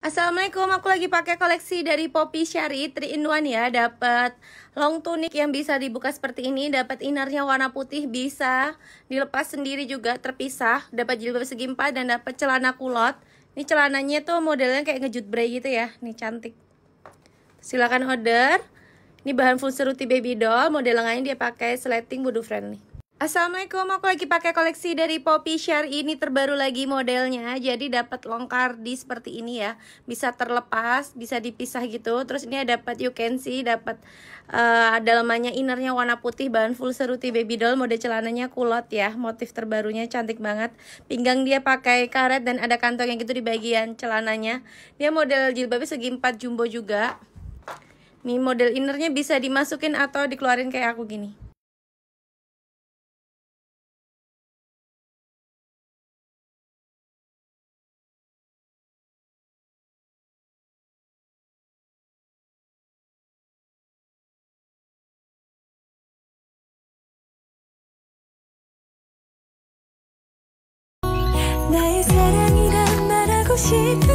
Assalamualaikum, aku lagi pakai koleksi dari Poppy Shari 3 in 1 ya. Dapat long tunic yang bisa dibuka seperti ini, dapat innernya warna putih bisa dilepas sendiri juga terpisah, dapat jilbab segi empat dan dapat celana kulot. Ini celananya tuh modelnya kayak ngejut bray gitu ya. Ini cantik. Silakan order. Ini bahan full seruti baby doll, model lengannya dia pakai sleting budu friendly. Assalamualaikum, aku lagi pakai koleksi dari Poppy Share ini terbaru lagi modelnya Jadi dapat longkar di seperti ini ya Bisa terlepas, bisa dipisah gitu Terus ini dapat you can see, dapat uh, eh, dalamannya innernya warna putih Bahan full seruti baby doll, mode celananya kulot ya Motif terbarunya cantik banget Pinggang dia pakai karet dan ada kantong yang gitu di bagian celananya Dia model jilbabnya segi 4 jumbo juga Nih model innernya bisa dimasukin atau dikeluarin kayak aku gini 记得。